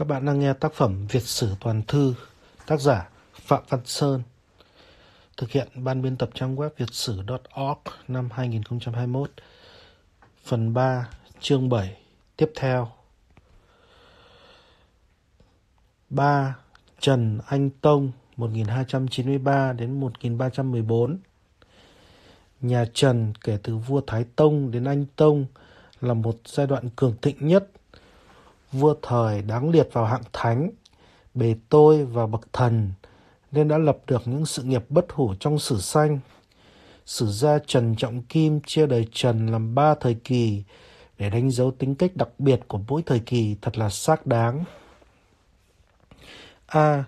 Các bạn đang nghe tác phẩm Việt sử toàn thư, tác giả Phạm Văn Sơn, thực hiện ban biên tập trang web việt sử.org năm 2021, phần 3, chương 7, tiếp theo. 3. Trần Anh Tông 1293 đến 1314 Nhà Trần kể từ vua Thái Tông đến Anh Tông là một giai đoạn cường thịnh nhất vua thời đáng liệt vào hạng thánh, bề tôi và bậc thần, nên đã lập được những sự nghiệp bất hủ trong sử sanh. Sử gia Trần Trọng Kim chia đời Trần làm ba thời kỳ để đánh dấu tính cách đặc biệt của mỗi thời kỳ thật là xác đáng. A. À,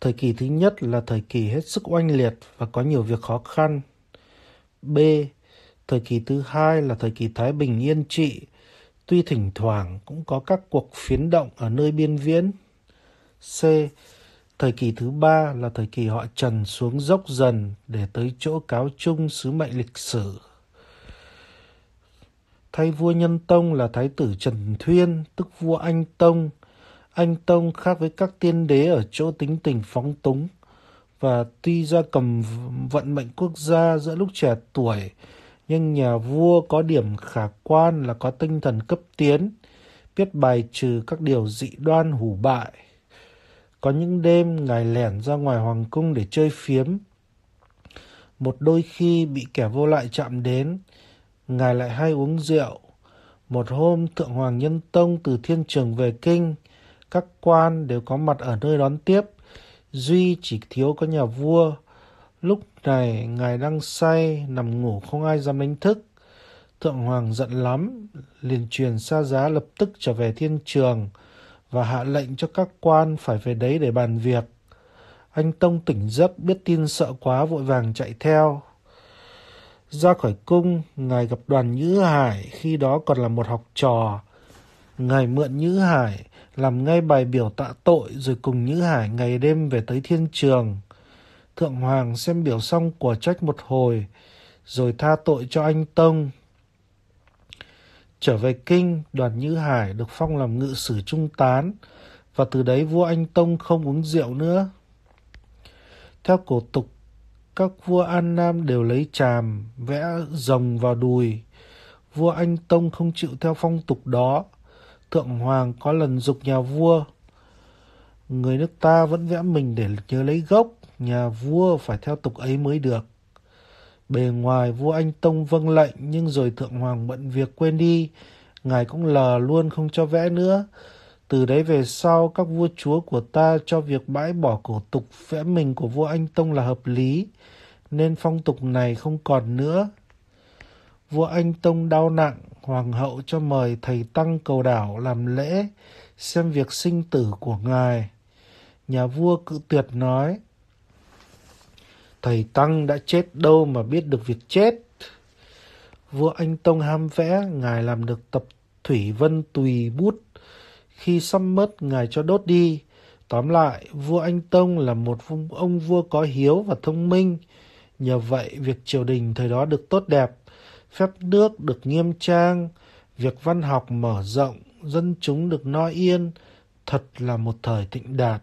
thời kỳ thứ nhất là thời kỳ hết sức oanh liệt và có nhiều việc khó khăn. B. Thời kỳ thứ hai là thời kỳ Thái Bình Yên Trị, Tuy thỉnh thoảng cũng có các cuộc phiến động ở nơi biên viễn. C. Thời kỳ thứ ba là thời kỳ họ Trần xuống dốc dần để tới chỗ cáo chung sứ mệnh lịch sử. Thay vua Nhân Tông là Thái tử Trần Thuyên, tức vua Anh Tông. Anh Tông khác với các tiên đế ở chỗ tính tình phóng túng và tuy ra cầm vận mệnh quốc gia giữa lúc trẻ tuổi nhưng nhà vua có điểm khả quan là có tinh thần cấp tiến, biết bài trừ các điều dị đoan hủ bại. Có những đêm ngài lẻn ra ngoài hoàng cung để chơi phiếm. Một đôi khi bị kẻ vô lại chạm đến, ngài lại hay uống rượu. Một hôm Thượng Hoàng Nhân Tông từ thiên trường về kinh, các quan đều có mặt ở nơi đón tiếp. Duy chỉ thiếu có nhà vua Lúc này ngài đang say, nằm ngủ không ai dám đánh thức. Thượng Hoàng giận lắm, liền truyền xa giá lập tức trở về thiên trường và hạ lệnh cho các quan phải về đấy để bàn việc. Anh Tông tỉnh giấc biết tin sợ quá vội vàng chạy theo. Ra khỏi cung, ngài gặp đoàn Nhữ Hải khi đó còn là một học trò. Ngài mượn Nhữ Hải làm ngay bài biểu tạ tội rồi cùng Nhữ Hải ngày đêm về tới thiên trường. Thượng Hoàng xem biểu xong của trách một hồi, rồi tha tội cho anh Tông. Trở về kinh, đoàn Nhữ Hải được phong làm ngự sử trung tán, và từ đấy vua Anh Tông không uống rượu nữa. Theo cổ tục, các vua An Nam đều lấy tràm, vẽ rồng vào đùi. Vua Anh Tông không chịu theo phong tục đó. Thượng Hoàng có lần dục nhà vua. Người nước ta vẫn vẽ mình để nhớ lấy gốc, nhà vua phải theo tục ấy mới được. Bề ngoài vua Anh Tông vâng lệnh nhưng rồi Thượng Hoàng bận việc quên đi, ngài cũng lờ luôn không cho vẽ nữa. Từ đấy về sau các vua chúa của ta cho việc bãi bỏ cổ tục vẽ mình của vua Anh Tông là hợp lý, nên phong tục này không còn nữa. Vua Anh Tông đau nặng, hoàng hậu cho mời thầy Tăng cầu đảo làm lễ, xem việc sinh tử của ngài. Nhà vua cự tuyệt nói, Thầy Tăng đã chết đâu mà biết được việc chết. Vua Anh Tông ham vẽ, ngài làm được tập Thủy Vân Tùy Bút. Khi xăm mất, ngài cho đốt đi. Tóm lại, vua Anh Tông là một ông vua có hiếu và thông minh. Nhờ vậy, việc triều đình thời đó được tốt đẹp, phép nước được nghiêm trang, việc văn học mở rộng, dân chúng được no yên, thật là một thời thịnh đạt.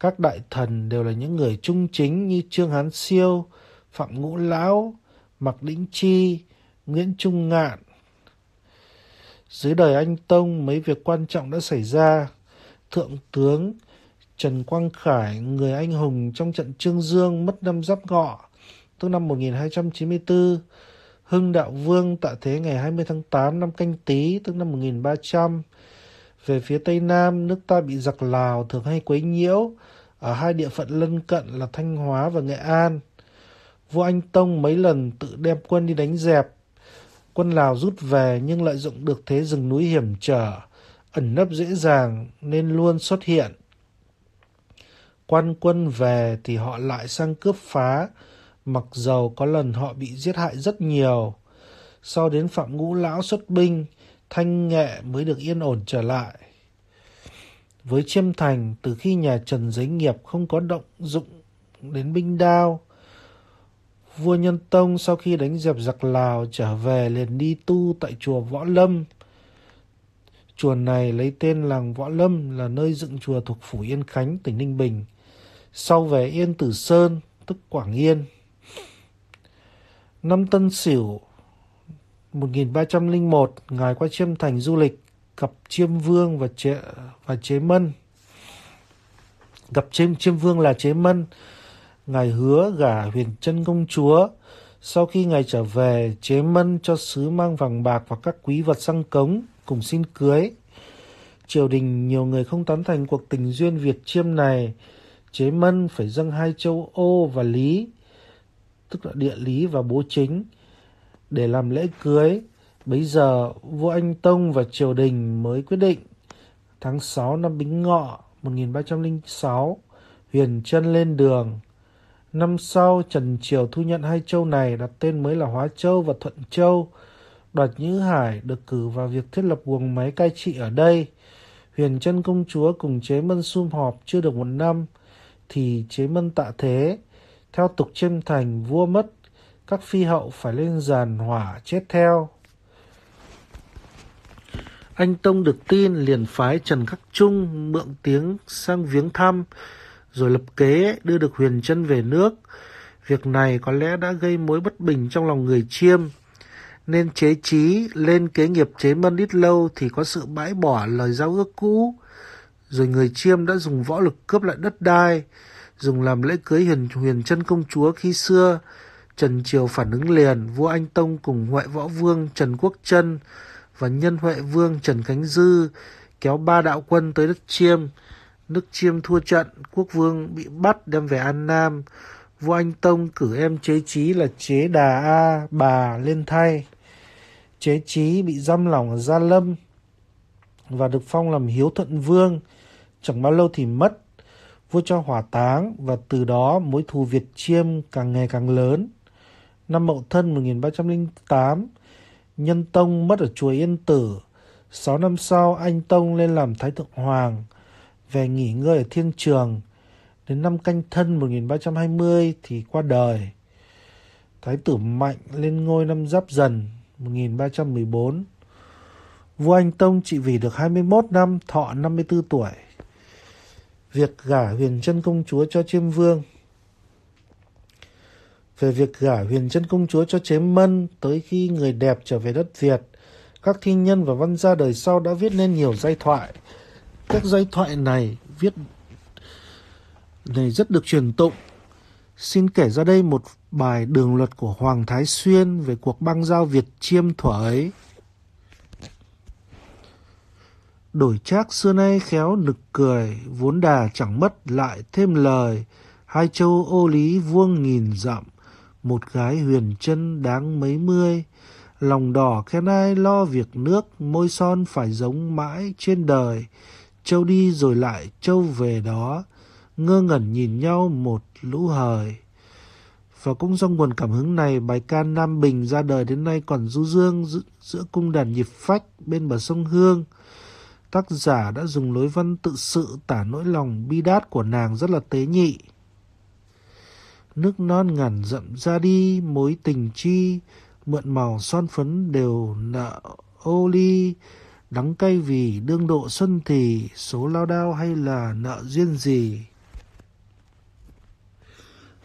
Các đại thần đều là những người trung chính như Trương Hán Siêu, Phạm Ngũ Lão, Mạc Đĩnh Chi, Nguyễn Trung Ngạn. Dưới đời anh Tông, mấy việc quan trọng đã xảy ra. Thượng tướng Trần Quang Khải, người anh hùng trong trận Trương Dương mất năm giáp ngọ, tức năm 1294. Hưng Đạo Vương tạ thế ngày 20 tháng 8 năm canh tý tức năm 1300. Về phía Tây Nam, nước ta bị giặc Lào thường hay quấy nhiễu ở hai địa phận lân cận là Thanh Hóa và Nghệ An. Vua Anh Tông mấy lần tự đem quân đi đánh dẹp. Quân Lào rút về nhưng lợi dụng được thế rừng núi hiểm trở, ẩn nấp dễ dàng nên luôn xuất hiện. Quan quân về thì họ lại sang cướp phá, mặc dầu có lần họ bị giết hại rất nhiều. Sau đến Phạm Ngũ Lão xuất binh, Thanh Nghệ mới được yên ổn trở lại. Với Chiêm Thành, từ khi nhà Trần giấy nghiệp không có động dụng đến binh đao, vua Nhân Tông sau khi đánh dẹp giặc Lào trở về liền đi tu tại chùa Võ Lâm. Chùa này lấy tên làng Võ Lâm là nơi dựng chùa thuộc Phủ Yên Khánh, tỉnh Ninh Bình. Sau về Yên Tử Sơn, tức Quảng Yên. Năm Tân Sửu 1301, Ngài qua Chiêm Thành du lịch, gặp Chiêm Vương và Chế, và chế Mân. Gặp Chiêm, Chiêm Vương là Chế Mân. Ngài hứa gả huyền chân công chúa. Sau khi Ngài trở về, Chế Mân cho sứ mang vàng bạc và các quý vật sang cống, cùng xin cưới. Triều đình nhiều người không tán thành cuộc tình duyên Việt Chiêm này. Chế Mân phải dâng hai châu Ô và Lý, tức là địa lý và bố chính để làm lễ cưới. bây giờ vua Anh Tông và triều đình mới quyết định. Tháng 6 năm Bính Ngọ 1306, Huyền Trân lên đường. Năm sau, Trần Triều thu nhận hai châu này đặt tên mới là Hóa Châu và Thuận Châu. Đoạt Nhữ Hải được cử vào việc thiết lập guồng máy cai trị ở đây. Huyền Trân công chúa cùng chế mân sum họp chưa được một năm thì chế mân tạ thế. Theo tục chiêm thành, vua mất các phi hậu phải lên giàn hỏa chết theo. Anh Tông được tin liền phái Trần Khắc Trung mượn tiếng sang viếng thăm, rồi lập kế đưa được Huyền Trân về nước. Việc này có lẽ đã gây mối bất bình trong lòng người chiêm, nên chế trí lên kế nghiệp chế mân ít lâu thì có sự bãi bỏ lời giao ước cũ. Rồi người chiêm đã dùng võ lực cướp lại đất đai, dùng làm lễ cưới huyền huyền chân công chúa khi xưa, Trần Triều phản ứng liền, vua Anh Tông cùng Huệ Võ Vương Trần Quốc Trân và Nhân Huệ Vương Trần Khánh Dư kéo ba đạo quân tới đất Chiêm. Nước Chiêm thua trận, quốc vương bị bắt đem về An Nam. Vua Anh Tông cử em chế trí là chế đà A, bà lên thay. Chế trí bị giam lỏng ở Gia Lâm và được phong làm Hiếu Thuận Vương. Chẳng bao lâu thì mất, vua cho hỏa táng và từ đó mối thù Việt Chiêm càng ngày càng lớn. Năm Mậu Thân 1308, Nhân Tông mất ở chùa Yên Tử. 6 năm sau, Anh Tông lên làm Thái Thượng Hoàng, về nghỉ ngơi ở Thiên Trường. Đến năm Canh Thân 1320 thì qua đời. Thái tử Mạnh lên ngôi năm Giáp Dần 1314. Vua Anh Tông trị vì được 21 năm, thọ 54 tuổi. Việc gả huyền chân công chúa cho chiêm vương về việc gả huyền chân công chúa cho chế mân tới khi người đẹp trở về đất Việt. Các thi nhân và văn gia đời sau đã viết nên nhiều giai thoại. Các giai thoại này viết này rất được truyền tụng. Xin kể ra đây một bài đường luật của Hoàng Thái Xuyên về cuộc băng giao Việt Chiêm thuở ấy. Đổi trác xưa nay khéo nực cười, vốn đà chẳng mất lại thêm lời, hai châu ô lý vuông nghìn dặm, một gái huyền chân đáng mấy mươi. Lòng đỏ khen ai lo việc nước, môi son phải giống mãi trên đời. Châu đi rồi lại châu về đó, ngơ ngẩn nhìn nhau một lũ hời. Và cũng do nguồn cảm hứng này, bài ca Nam Bình ra đời đến nay còn du dương giữa cung đàn nhịp phách bên bờ sông Hương. Tác giả đã dùng lối văn tự sự tả nỗi lòng bi đát của nàng rất là tế nhị nước non ngàn dặm ra đi mối tình chi mượn màu son phấn đều nợ ô ly đắng cay vì đương độ xuân thì số lao đao hay là nợ duyên gì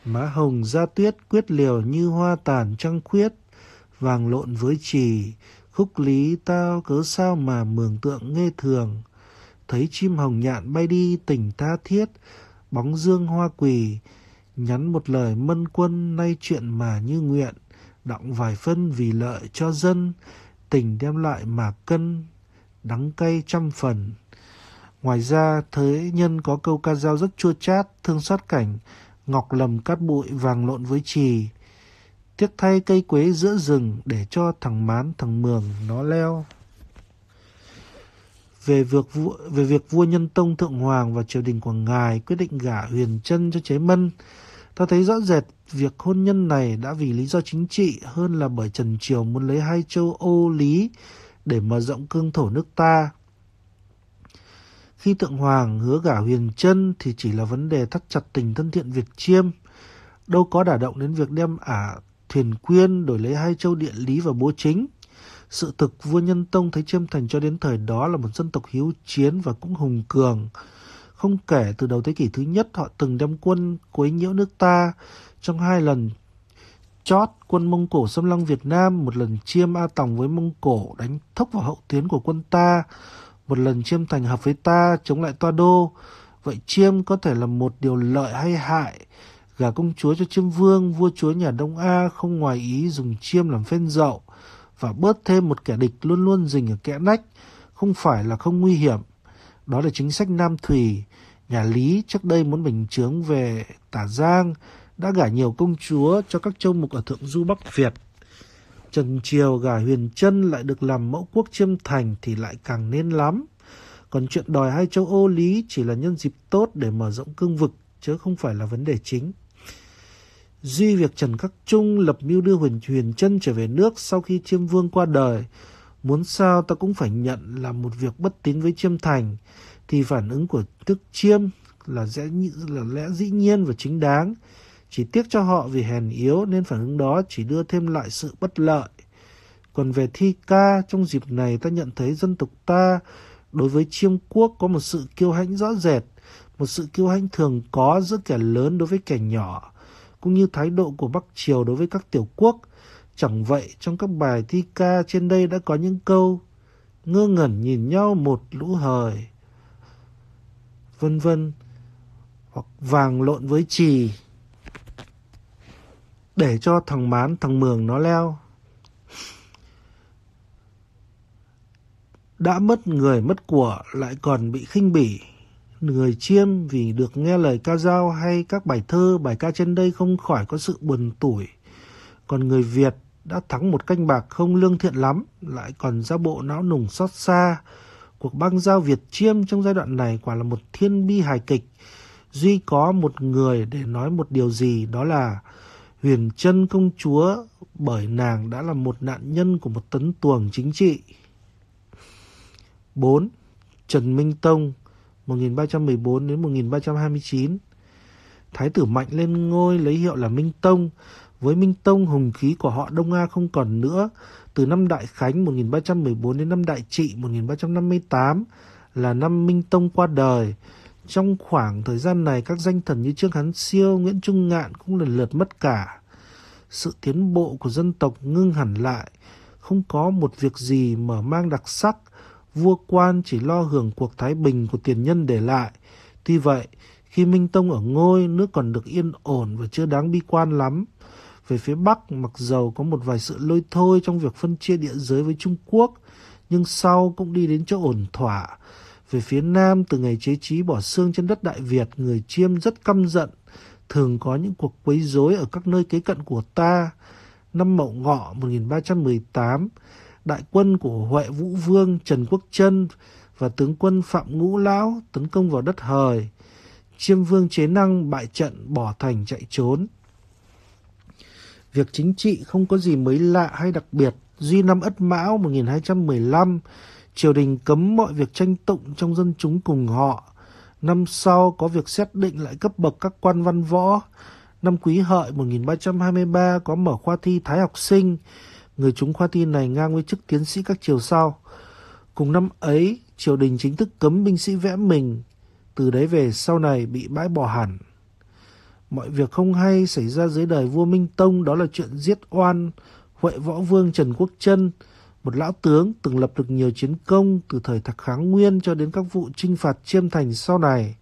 má hồng da tuyết quyết liều như hoa tàn trăng khuyết vàng lộn với trì khúc lý tao cớ sao mà mường tượng nghe thường thấy chim hồng nhạn bay đi tỉnh tha thiết bóng dương hoa quỳ Nhắn một lời mân quân nay chuyện mà như nguyện, đọng vài phân vì lợi cho dân, tình đem lại mà cân, đắng cay trăm phần. Ngoài ra, thế nhân có câu ca dao rất chua chát, thương xót cảnh, ngọc lầm cát bụi vàng lộn với trì. Tiếc thay cây quế giữa rừng để cho thằng mán thằng mường nó leo. Về việc, vua, về việc vua Nhân Tông Thượng Hoàng và triều đình của Ngài quyết định gả Huyền chân cho chế Mân, Ta thấy rõ rệt việc hôn nhân này đã vì lý do chính trị hơn là bởi Trần Triều muốn lấy hai châu Âu Lý để mở rộng cương thổ nước ta. Khi Tượng Hoàng hứa gả huyền chân thì chỉ là vấn đề thắt chặt tình thân thiện Việt Chiêm. Đâu có đả động đến việc đem ả thuyền quyên đổi lấy hai châu địa lý và bố chính. Sự thực vua Nhân Tông thấy Chiêm Thành cho đến thời đó là một dân tộc hiếu chiến và cũng hùng cường. Không kể từ đầu thế kỷ thứ nhất họ từng đem quân quấy nhiễu nước ta trong hai lần chót quân Mông Cổ xâm lăng Việt Nam, một lần chiêm A Tòng với Mông Cổ đánh thốc vào hậu tuyến của quân ta, một lần chiêm thành hợp với ta chống lại toa đô. Vậy chiêm có thể là một điều lợi hay hại? Gả công chúa cho chiêm vương, vua chúa nhà Đông A không ngoài ý dùng chiêm làm phên dậu và bớt thêm một kẻ địch luôn luôn rình ở kẽ nách, không phải là không nguy hiểm. Đó là chính sách Nam Thủy, Nhà Lý trước đây muốn bình chướng về Tả Giang, đã gả nhiều công chúa cho các châu mục ở Thượng Du Bắc Việt. Trần Triều gả Huyền Trân lại được làm mẫu quốc chiêm thành thì lại càng nên lắm. Còn chuyện đòi hai châu ô lý chỉ là nhân dịp tốt để mở rộng cương vực, chứ không phải là vấn đề chính. Duy việc Trần Các Trung lập mưu đưa Huyền Huyền Trân trở về nước sau khi chiêm vương qua đời, muốn sao ta cũng phải nhận là một việc bất tín với chiêm thành, thì phản ứng của thức chiêm là sẽ là lẽ dĩ nhiên và chính đáng. Chỉ tiếc cho họ vì hèn yếu nên phản ứng đó chỉ đưa thêm lại sự bất lợi. Còn về thi ca, trong dịp này ta nhận thấy dân tộc ta đối với chiêm quốc có một sự kiêu hãnh rõ rệt, một sự kiêu hãnh thường có giữa kẻ lớn đối với kẻ nhỏ, cũng như thái độ của Bắc Triều đối với các tiểu quốc. Chẳng vậy, trong các bài thi ca trên đây đã có những câu ngơ ngẩn nhìn nhau một lũ hời vân vân hoặc vàng lộn với chì để cho thằng mán thằng mường nó leo đã mất người mất của lại còn bị khinh bỉ người chiêm vì được nghe lời ca dao hay các bài thơ bài ca trên đây không khỏi có sự buồn tủi còn người việt đã thắng một canh bạc không lương thiện lắm lại còn ra bộ não nùng xót xa cuộc băng giao Việt Chiêm trong giai đoạn này quả là một thiên bi hài kịch. Duy có một người để nói một điều gì đó là huyền Trân công chúa bởi nàng đã là một nạn nhân của một tấn tuồng chính trị. 4. Trần Minh Tông 1314 đến 1329 Thái tử Mạnh lên ngôi lấy hiệu là Minh Tông. Với Minh Tông, hùng khí của họ Đông A không còn nữa, từ năm Đại Khánh 1314 đến năm Đại Trị 1358 là năm Minh Tông qua đời. Trong khoảng thời gian này, các danh thần như Trương Hán Siêu, Nguyễn Trung Ngạn cũng lần lượt mất cả. Sự tiến bộ của dân tộc ngưng hẳn lại, không có một việc gì mở mang đặc sắc, vua quan chỉ lo hưởng cuộc thái bình của tiền nhân để lại. Tuy vậy, khi Minh Tông ở ngôi, nước còn được yên ổn và chưa đáng bi quan lắm. Về phía Bắc, mặc dầu có một vài sự lôi thôi trong việc phân chia địa giới với Trung Quốc, nhưng sau cũng đi đến chỗ ổn thỏa. Về phía Nam, từ ngày chế trí bỏ xương trên đất Đại Việt, người chiêm rất căm giận, thường có những cuộc quấy rối ở các nơi kế cận của ta. Năm Mậu Ngọ 1318, đại quân của Huệ Vũ Vương Trần Quốc Trân và tướng quân Phạm Ngũ Lão tấn công vào đất hời. Chiêm Vương chế năng bại trận bỏ thành chạy trốn. Việc chính trị không có gì mới lạ hay đặc biệt. Duy năm Ất Mão 1215, triều đình cấm mọi việc tranh tụng trong dân chúng cùng họ. Năm sau có việc xét định lại cấp bậc các quan văn võ. Năm Quý Hợi 1323 có mở khoa thi Thái học sinh. Người chúng khoa thi này ngang với chức tiến sĩ các triều sau. Cùng năm ấy, triều đình chính thức cấm binh sĩ vẽ mình. Từ đấy về sau này bị bãi bỏ hẳn. Mọi việc không hay xảy ra dưới đời vua Minh Tông đó là chuyện giết oan Huệ Võ Vương Trần Quốc Trân, một lão tướng từng lập được nhiều chiến công từ thời Thạc Kháng Nguyên cho đến các vụ trinh phạt chiêm thành sau này.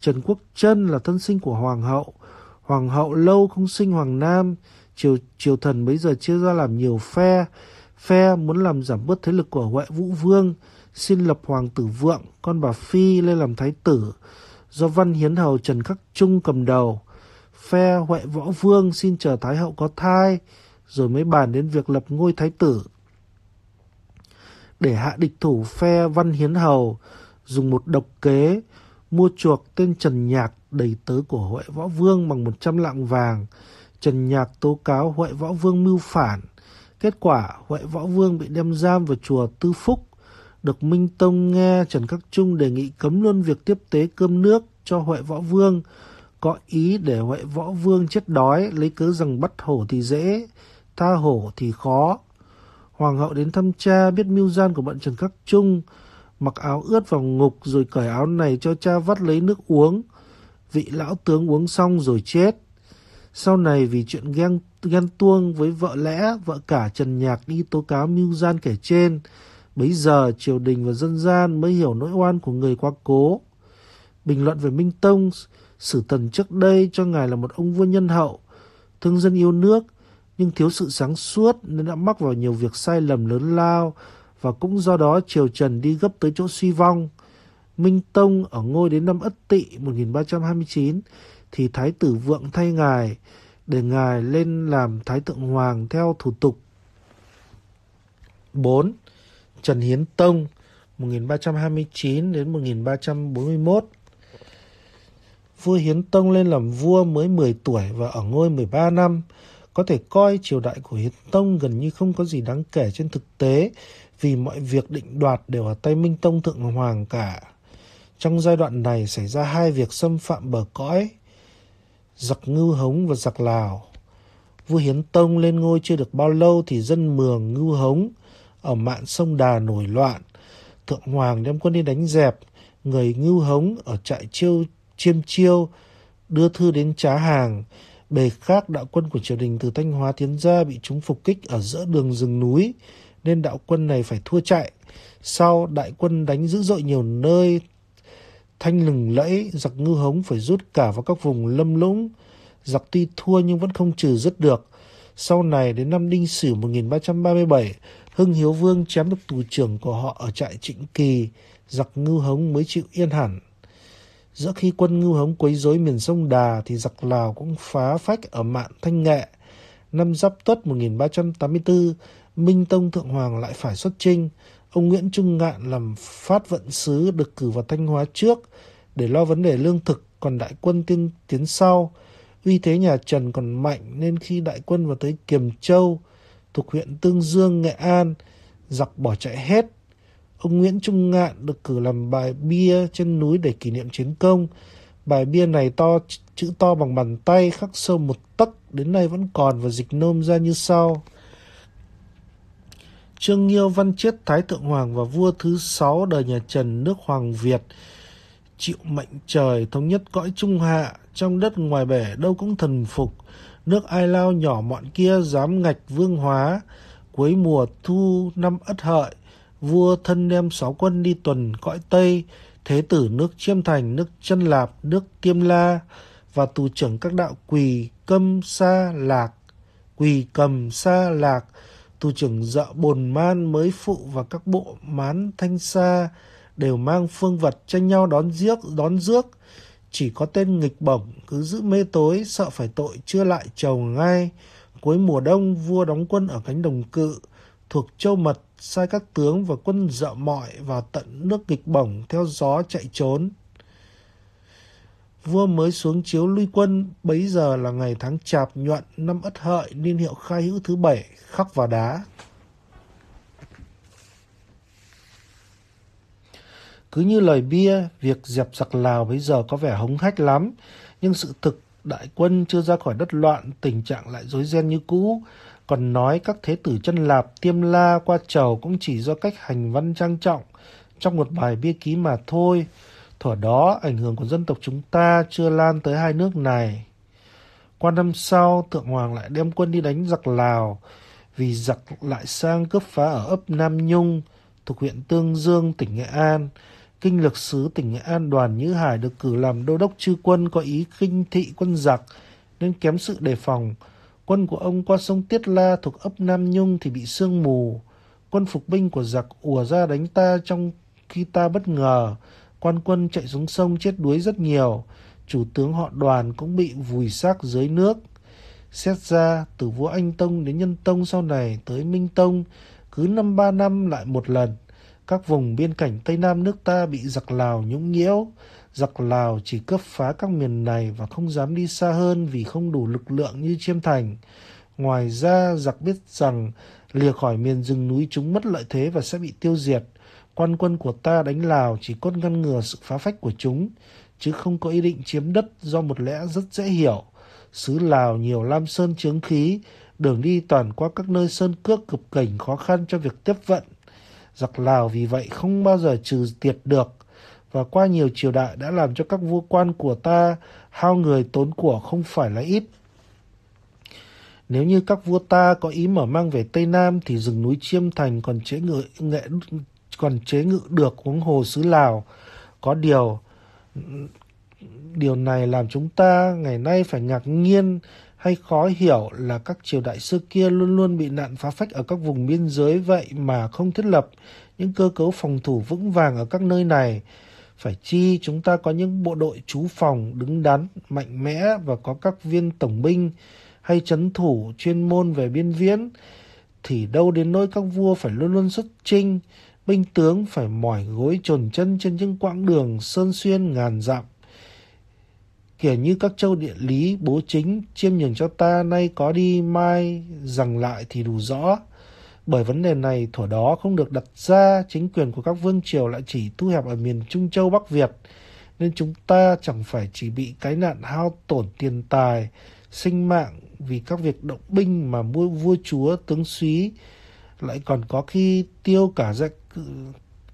Trần Quốc Trân là thân sinh của Hoàng hậu. Hoàng hậu lâu không sinh Hoàng Nam, triều, triều thần bấy giờ chia ra làm nhiều phe. Phe muốn làm giảm bớt thế lực của Huệ Vũ Vương, xin lập Hoàng tử Vượng, con bà Phi lên làm thái tử do Văn Hiến Hầu Trần Khắc Trung cầm đầu. Phe Huệ Võ Vương xin chờ Thái Hậu có thai, rồi mới bàn đến việc lập ngôi Thái Tử. Để hạ địch thủ phe Văn Hiến Hầu, dùng một độc kế, mua chuộc tên Trần Nhạc đầy tớ của Huệ Võ Vương bằng 100 lạng vàng. Trần Nhạc tố cáo Huệ Võ Vương mưu phản. Kết quả, Huệ Võ Vương bị đem giam vào chùa Tư Phúc được Minh Tông nghe Trần Khắc Trung đề nghị cấm luôn việc tiếp tế cơm nước cho Huệ Võ Vương, có ý để Huệ Võ Vương chết đói, lấy cớ rằng bắt hổ thì dễ, tha hổ thì khó. Hoàng hậu đến thăm cha biết mưu gian của bọn Trần Khắc Trung, mặc áo ướt vào ngục rồi cởi áo này cho cha vắt lấy nước uống. Vị lão tướng uống xong rồi chết. Sau này vì chuyện ghen, ghen tuông với vợ lẽ, vợ cả Trần Nhạc đi tố cáo mưu gian kể trên, Bấy giờ triều đình và dân gian mới hiểu nỗi oan của người quá cố. Bình luận về Minh Tông, sử tần trước đây cho ngài là một ông vua nhân hậu, thương dân yêu nước, nhưng thiếu sự sáng suốt nên đã mắc vào nhiều việc sai lầm lớn lao và cũng do đó triều Trần đi gấp tới chỗ suy vong. Minh Tông ở ngôi đến năm Ất Tỵ 1329 thì Thái tử Vượng thay ngài để ngài lên làm Thái Tượng Hoàng theo thủ tục. 4. Trần Hiến Tông 1329 đến 1341. Vua Hiến Tông lên làm vua mới 10 tuổi và ở ngôi 13 năm. Có thể coi triều đại của Hiến Tông gần như không có gì đáng kể trên thực tế vì mọi việc định đoạt đều ở tay Minh Tông Thượng Hoàng cả. Trong giai đoạn này xảy ra hai việc xâm phạm bờ cõi, giặc Ngưu Hống và giặc Lào. Vua Hiến Tông lên ngôi chưa được bao lâu thì dân Mường Ngưu Hống ở mạn sông Đà nổi loạn. Thượng Hoàng đem quân đi đánh dẹp, người ngưu hống ở trại chiêu chiêm chiêu đưa thư đến trá hàng. Bề khác đạo quân của triều đình từ Thanh Hóa tiến ra bị chúng phục kích ở giữa đường rừng núi nên đạo quân này phải thua chạy. Sau đại quân đánh dữ dội nhiều nơi thanh lừng lẫy giặc ngư hống phải rút cả vào các vùng lâm lũng giặc tuy thua nhưng vẫn không trừ dứt được sau này đến năm đinh sửu 1337 Hưng Hiếu Vương chém được tù trưởng của họ ở trại Trịnh Kỳ, giặc Ngưu Hống mới chịu yên hẳn. Giữa khi quân Ngưu Hống quấy rối miền sông Đà thì giặc Lào cũng phá phách ở mạn Thanh Nghệ. Năm Giáp Tuất 1384, Minh Tông Thượng Hoàng lại phải xuất chinh. Ông Nguyễn Trung Ngạn làm phát vận sứ được cử vào Thanh Hóa trước để lo vấn đề lương thực, còn đại quân tiên tiến sau. Uy thế nhà Trần còn mạnh nên khi đại quân vào tới Kiềm Châu, thuộc huyện Tương Dương, Nghệ An, giặc bỏ chạy hết. Ông Nguyễn Trung Ngạn được cử làm bài bia trên núi để kỷ niệm chiến công. Bài bia này to chữ to bằng bàn tay, khắc sâu một tấc, đến nay vẫn còn và dịch nôm ra như sau. Trương Nghiêu Văn chết Thái Thượng Hoàng và vua thứ sáu đời nhà Trần nước Hoàng Việt chịu mệnh trời thống nhất cõi Trung Hạ trong đất ngoài bể đâu cũng thần phục nước ai lao nhỏ mọn kia dám ngạch vương hóa. Cuối mùa thu năm ất hợi, vua thân đem sáu quân đi tuần cõi Tây, thế tử nước Chiêm Thành, nước Chân Lạp, nước Tiêm La và tù trưởng các đạo quỳ câm sa lạc, quỳ cầm sa lạc, tù trưởng dợ dạ bồn man mới phụ và các bộ mán thanh sa đều mang phương vật tranh nhau đón giếc đón rước chỉ có tên nghịch bổng cứ giữ mê tối sợ phải tội chưa lại chồng ngay. Cuối mùa đông vua đóng quân ở cánh đồng cự thuộc châu mật sai các tướng và quân dợ mọi vào tận nước nghịch bổng theo gió chạy trốn. Vua mới xuống chiếu lui quân, bấy giờ là ngày tháng chạp nhuận năm ất hợi niên hiệu khai hữu thứ bảy khắc vào đá. Cứ như lời bia, việc dẹp giặc Lào bây giờ có vẻ hống hách lắm, nhưng sự thực đại quân chưa ra khỏi đất loạn, tình trạng lại rối ren như cũ. Còn nói các thế tử chân lạp, tiêm la, qua trầu cũng chỉ do cách hành văn trang trọng trong một bài bia ký mà thôi. Thuở đó, ảnh hưởng của dân tộc chúng ta chưa lan tới hai nước này. Qua năm sau, Thượng Hoàng lại đem quân đi đánh giặc Lào, vì giặc lại sang cướp phá ở ấp Nam Nhung, thuộc huyện Tương Dương, tỉnh Nghệ An kinh lược sứ tỉnh Nghệ An Đoàn Như Hải được cử làm đô đốc chư quân có ý khinh thị quân giặc nên kém sự đề phòng. Quân của ông qua sông Tiết La thuộc ấp Nam Nhung thì bị sương mù. Quân phục binh của giặc ùa ra đánh ta trong khi ta bất ngờ. Quan quân chạy xuống sông chết đuối rất nhiều. Chủ tướng họ đoàn cũng bị vùi xác dưới nước. Xét ra, từ vua Anh Tông đến Nhân Tông sau này tới Minh Tông, cứ năm ba năm lại một lần. Các vùng biên cảnh Tây Nam nước ta bị giặc Lào nhũng nhiễu. Giặc Lào chỉ cướp phá các miền này và không dám đi xa hơn vì không đủ lực lượng như Chiêm Thành. Ngoài ra, giặc biết rằng lìa khỏi miền rừng núi chúng mất lợi thế và sẽ bị tiêu diệt. Quan quân của ta đánh Lào chỉ cốt ngăn ngừa sự phá phách của chúng, chứ không có ý định chiếm đất do một lẽ rất dễ hiểu. Xứ Lào nhiều lam sơn chướng khí, đường đi toàn qua các nơi sơn cước cực cảnh khó khăn cho việc tiếp vận giặc Lào vì vậy không bao giờ trừ tiệt được và qua nhiều triều đại đã làm cho các vua quan của ta hao người tốn của không phải là ít. Nếu như các vua ta có ý mở mang về Tây Nam thì rừng núi Chiêm Thành còn chế ngự, nghệ, còn chế ngự được huống hồ xứ Lào. Có điều điều này làm chúng ta ngày nay phải ngạc nhiên hay khó hiểu là các triều đại xưa kia luôn luôn bị nạn phá phách ở các vùng biên giới vậy mà không thiết lập những cơ cấu phòng thủ vững vàng ở các nơi này. Phải chi chúng ta có những bộ đội trú phòng đứng đắn, mạnh mẽ và có các viên tổng binh hay chấn thủ chuyên môn về biên viễn thì đâu đến nỗi các vua phải luôn luôn xuất chinh, binh tướng phải mỏi gối trồn chân trên những quãng đường sơn xuyên ngàn dặm. Kể như các châu địa lý bố chính chiêm nhường cho ta nay có đi mai rằng lại thì đủ rõ. Bởi vấn đề này thuở đó không được đặt ra, chính quyền của các vương triều lại chỉ thu hẹp ở miền Trung Châu Bắc Việt. Nên chúng ta chẳng phải chỉ bị cái nạn hao tổn tiền tài, sinh mạng vì các việc động binh mà vua, vua chúa tướng súy lại còn có khi tiêu cả danh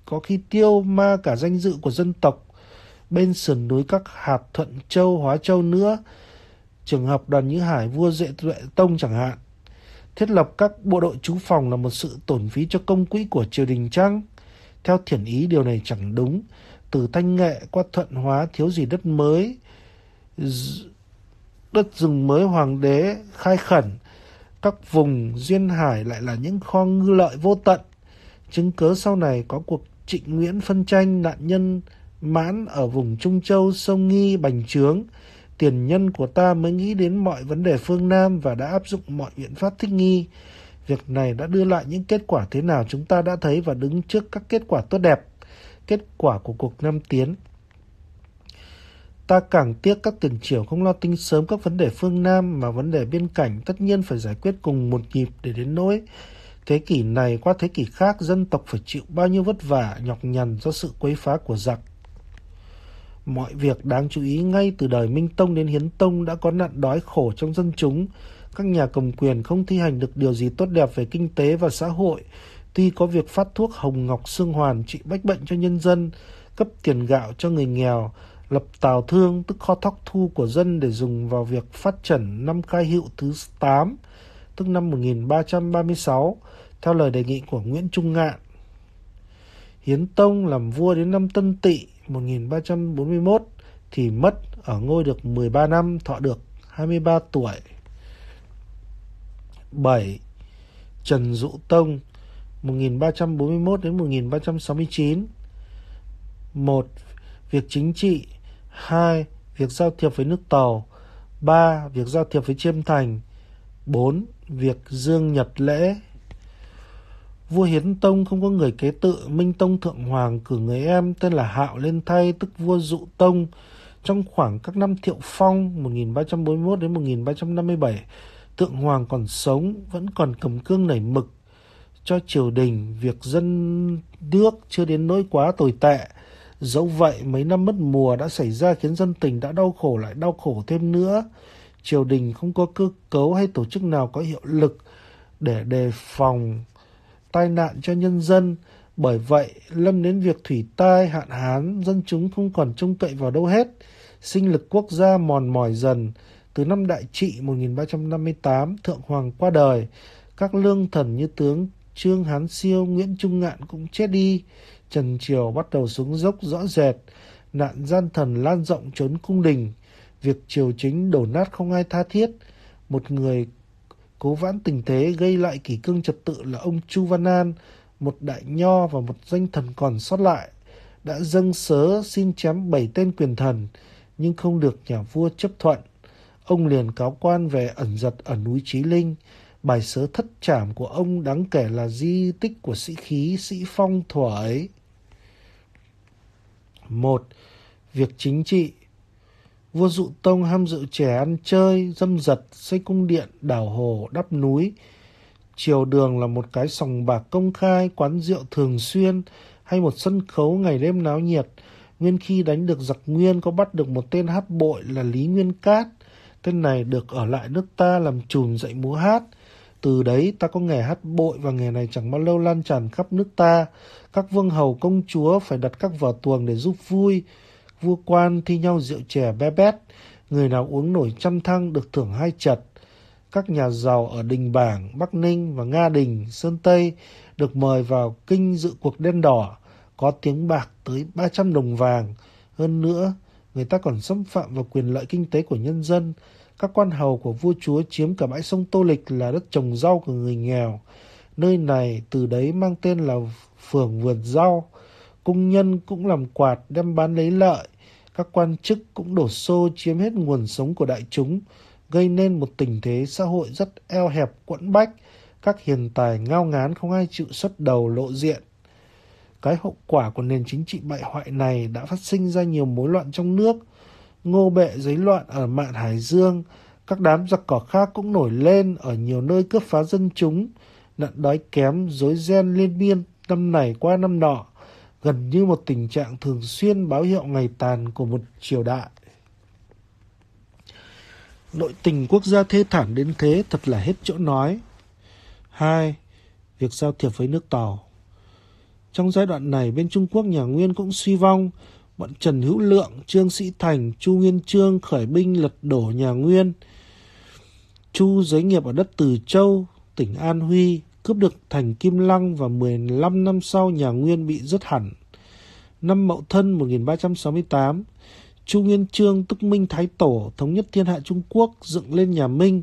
có khi tiêu ma cả danh dự của dân tộc bên sườn núi các hạt Thuận Châu, Hóa Châu nữa, trường hợp đoàn Như Hải, vua Duệ Tuệ Tông chẳng hạn. Thiết lập các bộ đội trú phòng là một sự tổn phí cho công quỹ của triều đình chăng? Theo thiển ý điều này chẳng đúng, từ Thanh Nghệ qua Thuận Hóa thiếu gì đất mới, đất rừng mới hoàng đế khai khẩn, các vùng duyên hải lại là những kho ngư lợi vô tận. Chứng cớ sau này có cuộc trịnh Nguyễn phân tranh nạn nhân mãn ở vùng Trung Châu, Sông Nghi, Bành Trướng, tiền nhân của ta mới nghĩ đến mọi vấn đề phương Nam và đã áp dụng mọi biện pháp thích nghi. Việc này đã đưa lại những kết quả thế nào chúng ta đã thấy và đứng trước các kết quả tốt đẹp, kết quả của cuộc Nam Tiến. Ta càng tiếc các tiền triều không lo tính sớm các vấn đề phương Nam mà vấn đề biên cảnh tất nhiên phải giải quyết cùng một nhịp để đến nỗi thế kỷ này qua thế kỷ khác dân tộc phải chịu bao nhiêu vất vả nhọc nhằn do sự quấy phá của giặc Mọi việc đáng chú ý ngay từ đời Minh Tông đến Hiến Tông đã có nạn đói khổ trong dân chúng. Các nhà cầm quyền không thi hành được điều gì tốt đẹp về kinh tế và xã hội. Tuy có việc phát thuốc hồng ngọc xương hoàn trị bách bệnh cho nhân dân, cấp tiền gạo cho người nghèo, lập tào thương tức kho thóc thu của dân để dùng vào việc phát triển năm cai hiệu thứ 8, tức năm 1336, theo lời đề nghị của Nguyễn Trung Ngạn. Hiến Tông làm vua đến năm Tân Tỵ 1341 thì mất ở ngôi được 13 năm, thọ được 23 tuổi. 7. Trần Dụ Tông 1341 đến 1369. 1. Việc chính trị, 2. Việc giao thiệp với nước Tàu, 3. Việc giao thiệp với Chiêm Thành, 4. Việc dương nhật lễ Vua Hiến Tông không có người kế tự, Minh Tông Thượng Hoàng cử người em tên là Hạo lên thay tức vua Dụ Tông trong khoảng các năm Thiệu Phong 1341 đến 1357. Thượng Hoàng còn sống, vẫn còn cầm cương nảy mực cho triều đình việc dân nước chưa đến nỗi quá tồi tệ. Dẫu vậy, mấy năm mất mùa đã xảy ra khiến dân tình đã đau khổ lại đau khổ thêm nữa. Triều đình không có cơ cấu hay tổ chức nào có hiệu lực để đề phòng tai nạn cho nhân dân. Bởi vậy, lâm đến việc thủy tai, hạn hán, dân chúng không còn trông cậy vào đâu hết. Sinh lực quốc gia mòn mỏi dần. Từ năm Đại Trị 1358, Thượng Hoàng qua đời. Các lương thần như tướng Trương Hán Siêu, Nguyễn Trung Ngạn cũng chết đi. Trần Triều bắt đầu xuống dốc rõ rệt. Nạn gian thần lan rộng trốn cung đình. Việc triều chính đổ nát không ai tha thiết. Một người cố vãn tình thế gây lại kỷ cương trật tự là ông Chu Văn An, một đại nho và một danh thần còn sót lại, đã dâng sớ xin chém bảy tên quyền thần, nhưng không được nhà vua chấp thuận. Ông liền cáo quan về ẩn giật ở núi Chí Linh. Bài sớ thất trảm của ông đáng kể là di tích của sĩ khí, sĩ phong thuở ấy. một Việc chính trị Vua Dụ Tông ham dự trẻ ăn chơi, dâm dật xây cung điện, đảo hồ, đắp núi. Triều đường là một cái sòng bạc công khai, quán rượu thường xuyên hay một sân khấu ngày đêm náo nhiệt. Nguyên khi đánh được giặc Nguyên có bắt được một tên hát bội là Lý Nguyên Cát. Tên này được ở lại nước ta làm trùm dạy múa hát. Từ đấy ta có nghề hát bội và nghề này chẳng bao lâu lan tràn khắp nước ta. Các vương hầu công chúa phải đặt các vở tuồng để giúp vui vua quan thi nhau rượu chè bé bét, người nào uống nổi trăm thăng được thưởng hai chật. Các nhà giàu ở Đình Bảng, Bắc Ninh và Nga Đình, Sơn Tây được mời vào kinh dự cuộc đen đỏ, có tiếng bạc tới 300 đồng vàng. Hơn nữa, người ta còn xâm phạm vào quyền lợi kinh tế của nhân dân. Các quan hầu của vua chúa chiếm cả bãi sông Tô Lịch là đất trồng rau của người nghèo. Nơi này từ đấy mang tên là phường vườn rau. Công nhân cũng làm quạt đem bán lấy lợi các quan chức cũng đổ xô chiếm hết nguồn sống của đại chúng, gây nên một tình thế xã hội rất eo hẹp quẫn bách, các hiền tài ngao ngán không ai chịu xuất đầu lộ diện. Cái hậu quả của nền chính trị bại hoại này đã phát sinh ra nhiều mối loạn trong nước, ngô bệ giấy loạn ở mạn Hải Dương, các đám giặc cỏ khác cũng nổi lên ở nhiều nơi cướp phá dân chúng, nạn đói kém, dối ren liên miên năm này qua năm nọ gần như một tình trạng thường xuyên báo hiệu ngày tàn của một triều đại. Nội tình quốc gia thê thảm đến thế thật là hết chỗ nói. 2. Việc giao thiệp với nước Tàu Trong giai đoạn này, bên Trung Quốc nhà Nguyên cũng suy vong. Bọn Trần Hữu Lượng, Trương Sĩ Thành, Chu Nguyên Trương khởi binh lật đổ nhà Nguyên. Chu giới nghiệp ở đất Từ Châu, tỉnh An Huy, cướp được thành Kim Lăng và 15 năm sau nhà Nguyên bị dứt hẳn. Năm Mậu Thân 1368, Chu Nguyên Chương tức Minh Thái Tổ thống nhất thiên hạ Trung Quốc dựng lên nhà Minh.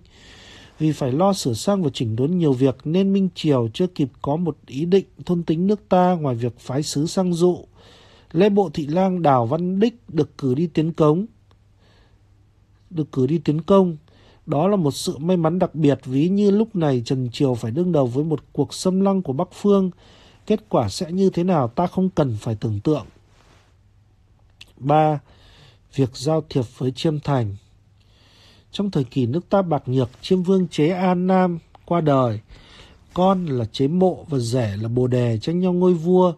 Vì phải lo sửa sang và chỉnh đốn nhiều việc nên Minh Triều chưa kịp có một ý định thôn tính nước ta ngoài việc phái sứ sang dụ. Lê Bộ Thị Lang Đào Văn Đích được cử đi tiến cống. Được cử đi tiến công đó là một sự may mắn đặc biệt ví như lúc này Trần Triều phải đương đầu với một cuộc xâm lăng của Bắc Phương. Kết quả sẽ như thế nào ta không cần phải tưởng tượng. 3. Việc giao thiệp với Chiêm Thành Trong thời kỳ nước ta bạc nhược, Chiêm Vương chế An Nam qua đời. Con là chế mộ và rẻ là bồ đề tranh nhau ngôi vua,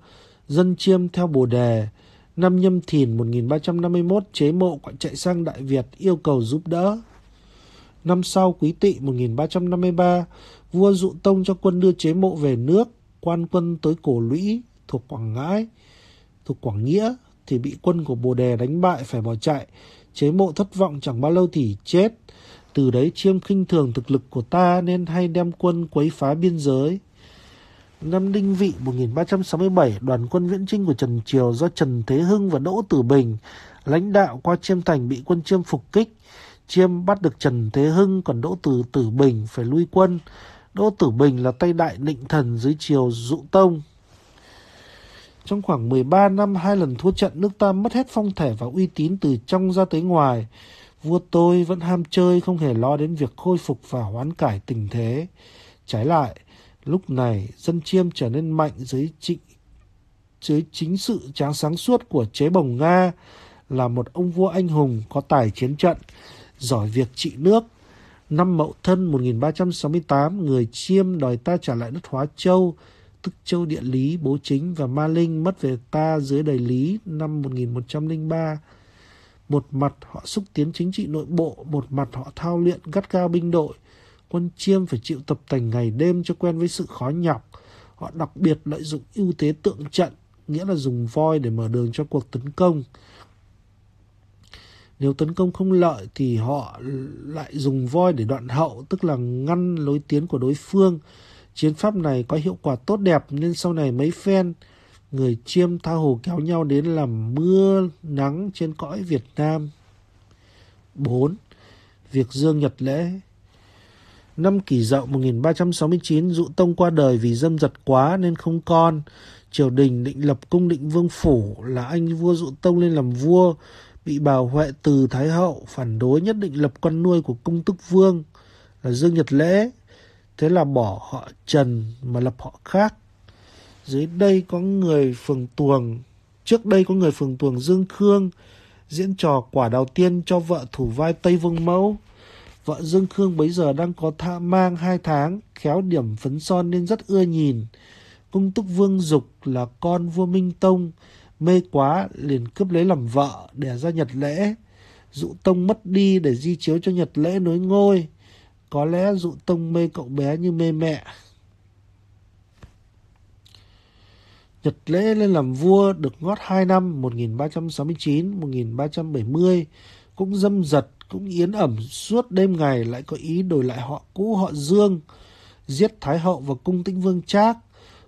dân chiêm theo bồ đề. Năm Nhâm Thìn 1351 chế mộ chạy sang Đại Việt yêu cầu giúp đỡ. Năm sau quý tỵ 1353, vua dụ tông cho quân đưa chế mộ về nước, quan quân tới cổ lũy thuộc Quảng Ngãi, thuộc Quảng Nghĩa thì bị quân của Bồ Đề đánh bại phải bỏ chạy. Chế mộ thất vọng chẳng bao lâu thì chết. Từ đấy chiêm khinh thường thực lực của ta nên hay đem quân quấy phá biên giới. Năm Đinh Vị 1367, đoàn quân viễn Trinh của Trần Triều do Trần Thế Hưng và Đỗ Tử Bình lãnh đạo qua Chiêm Thành bị quân chiêm phục kích. Chiêm bắt được Trần Thế Hưng, còn Đỗ Tử Tử Bình phải lui quân. Đỗ Tử Bình là tay đại định thần dưới triều Dụ Tông. Trong khoảng 13 năm, hai lần thua trận, nước ta mất hết phong thể và uy tín từ trong ra tới ngoài. Vua tôi vẫn ham chơi, không hề lo đến việc khôi phục và hoán cải tình thế. Trái lại, lúc này dân chiêm trở nên mạnh dưới trịnh dưới chính sự tráng sáng suốt của chế bồng Nga là một ông vua anh hùng có tài chiến trận giỏi việc trị nước. Năm Mậu Thân 1368, người Chiêm đòi ta trả lại đất Hóa Châu, tức Châu Địa Lý, Bố Chính và Ma Linh mất về ta dưới đầy Lý năm 1103. Một mặt họ xúc tiến chính trị nội bộ, một mặt họ thao luyện gắt cao binh đội. Quân Chiêm phải chịu tập tành ngày đêm cho quen với sự khó nhọc. Họ đặc biệt lợi dụng ưu thế tượng trận, nghĩa là dùng voi để mở đường cho cuộc tấn công. Nếu tấn công không lợi thì họ lại dùng voi để đoạn hậu, tức là ngăn lối tiến của đối phương. Chiến pháp này có hiệu quả tốt đẹp nên sau này mấy phen người chiêm tha hồ kéo nhau đến làm mưa nắng trên cõi Việt Nam. 4. Việc Dương Nhật Lễ Năm kỷ dậu 1369, Dụ Tông qua đời vì dâm dật quá nên không con. Triều đình định lập cung định vương phủ là anh vua Dụ Tông lên làm vua bị bảo Huệ từ Thái Hậu phản đối nhất định lập con nuôi của công túc vương là Dương Nhật Lễ. Thế là bỏ họ Trần mà lập họ khác. Dưới đây có người phường tuồng, trước đây có người phường tuồng Dương Khương diễn trò quả đào tiên cho vợ thủ vai Tây Vương Mẫu. Vợ Dương Khương bấy giờ đang có tha mang hai tháng, khéo điểm phấn son nên rất ưa nhìn. Cung túc vương dục là con vua Minh Tông, mê quá liền cướp lấy làm vợ để ra Nhật Lễ. Dụ Tông mất đi để di chiếu cho Nhật Lễ nối ngôi. Có lẽ Dụ Tông mê cậu bé như mê mẹ. Nhật Lễ lên làm vua được ngót hai năm 1369-1370 cũng dâm dật cũng yến ẩm suốt đêm ngày lại có ý đổi lại họ cũ họ Dương, giết Thái Hậu và cung tĩnh vương Trác,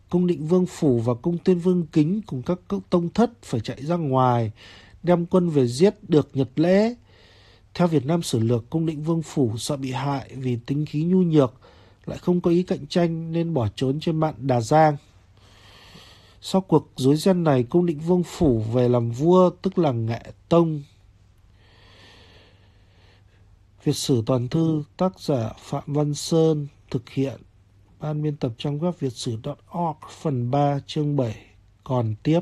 cung định vương phủ và cung tuyên vương kính cùng các tông thất phải chạy ra ngoài, đem quân về giết được Nhật Lễ. Theo Việt Nam sử lược, cung định vương phủ sợ bị hại vì tính khí nhu nhược, lại không có ý cạnh tranh nên bỏ trốn trên mạn Đà Giang. Sau cuộc dối ghen này, cung định vương phủ về làm vua, tức là Nghệ Tông. Việt sử toàn thư tác giả Phạm Văn Sơn thực hiện Ban biên tập trang web việt sử.org phần 3 chương 7 còn tiếp